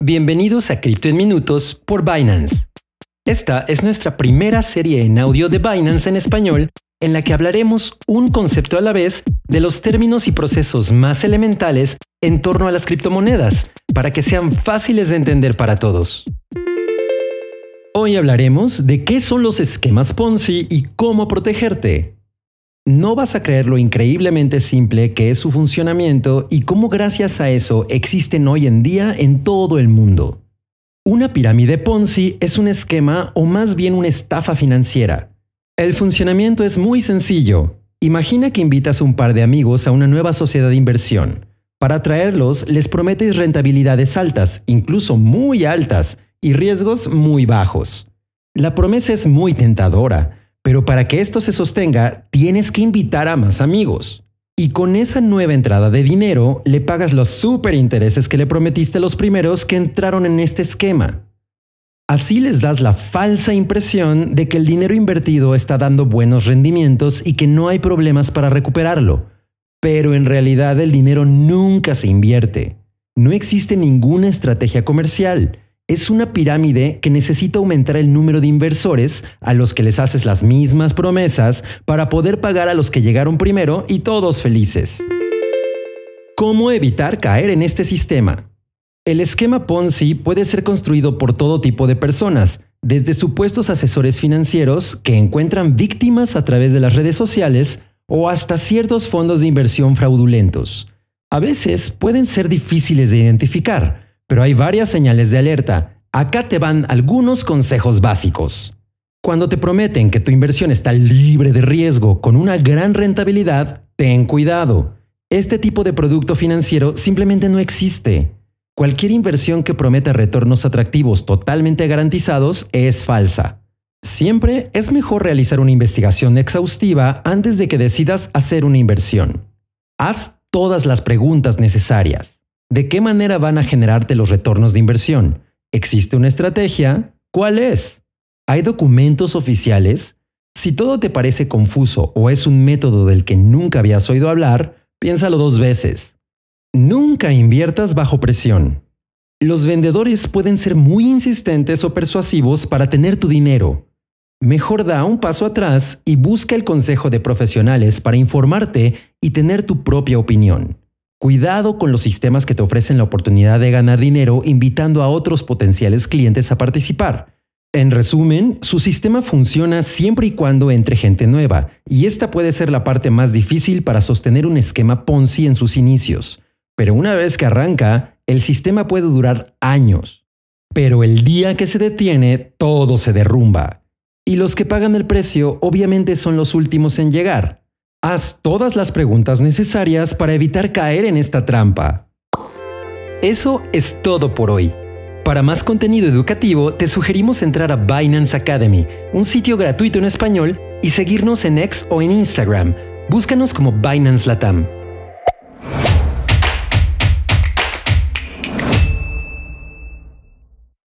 Bienvenidos a Cripto en Minutos por Binance. Esta es nuestra primera serie en audio de Binance en español en la que hablaremos un concepto a la vez de los términos y procesos más elementales en torno a las criptomonedas para que sean fáciles de entender para todos. Hoy hablaremos de qué son los esquemas Ponzi y cómo protegerte. No vas a creer lo increíblemente simple que es su funcionamiento y cómo gracias a eso existen hoy en día en todo el mundo. Una pirámide Ponzi es un esquema o más bien una estafa financiera. El funcionamiento es muy sencillo. Imagina que invitas a un par de amigos a una nueva sociedad de inversión. Para atraerlos les prometes rentabilidades altas, incluso muy altas, y riesgos muy bajos. La promesa es muy tentadora, pero para que esto se sostenga, tienes que invitar a más amigos. Y con esa nueva entrada de dinero, le pagas los superintereses que le prometiste a los primeros que entraron en este esquema. Así les das la falsa impresión de que el dinero invertido está dando buenos rendimientos y que no hay problemas para recuperarlo. Pero en realidad el dinero nunca se invierte. No existe ninguna estrategia comercial es una pirámide que necesita aumentar el número de inversores a los que les haces las mismas promesas para poder pagar a los que llegaron primero y todos felices. ¿Cómo evitar caer en este sistema? El esquema Ponzi puede ser construido por todo tipo de personas, desde supuestos asesores financieros que encuentran víctimas a través de las redes sociales o hasta ciertos fondos de inversión fraudulentos. A veces pueden ser difíciles de identificar, pero hay varias señales de alerta. Acá te van algunos consejos básicos. Cuando te prometen que tu inversión está libre de riesgo con una gran rentabilidad, ten cuidado. Este tipo de producto financiero simplemente no existe. Cualquier inversión que prometa retornos atractivos totalmente garantizados es falsa. Siempre es mejor realizar una investigación exhaustiva antes de que decidas hacer una inversión. Haz todas las preguntas necesarias. ¿De qué manera van a generarte los retornos de inversión? ¿Existe una estrategia? ¿Cuál es? ¿Hay documentos oficiales? Si todo te parece confuso o es un método del que nunca habías oído hablar, piénsalo dos veces. Nunca inviertas bajo presión. Los vendedores pueden ser muy insistentes o persuasivos para tener tu dinero. Mejor da un paso atrás y busca el consejo de profesionales para informarte y tener tu propia opinión. Cuidado con los sistemas que te ofrecen la oportunidad de ganar dinero invitando a otros potenciales clientes a participar. En resumen, su sistema funciona siempre y cuando entre gente nueva, y esta puede ser la parte más difícil para sostener un esquema Ponzi en sus inicios. Pero una vez que arranca, el sistema puede durar años. Pero el día que se detiene, todo se derrumba. Y los que pagan el precio obviamente son los últimos en llegar, Haz todas las preguntas necesarias para evitar caer en esta trampa. Eso es todo por hoy. Para más contenido educativo, te sugerimos entrar a Binance Academy, un sitio gratuito en español, y seguirnos en X o en Instagram. Búscanos como Binance Latam.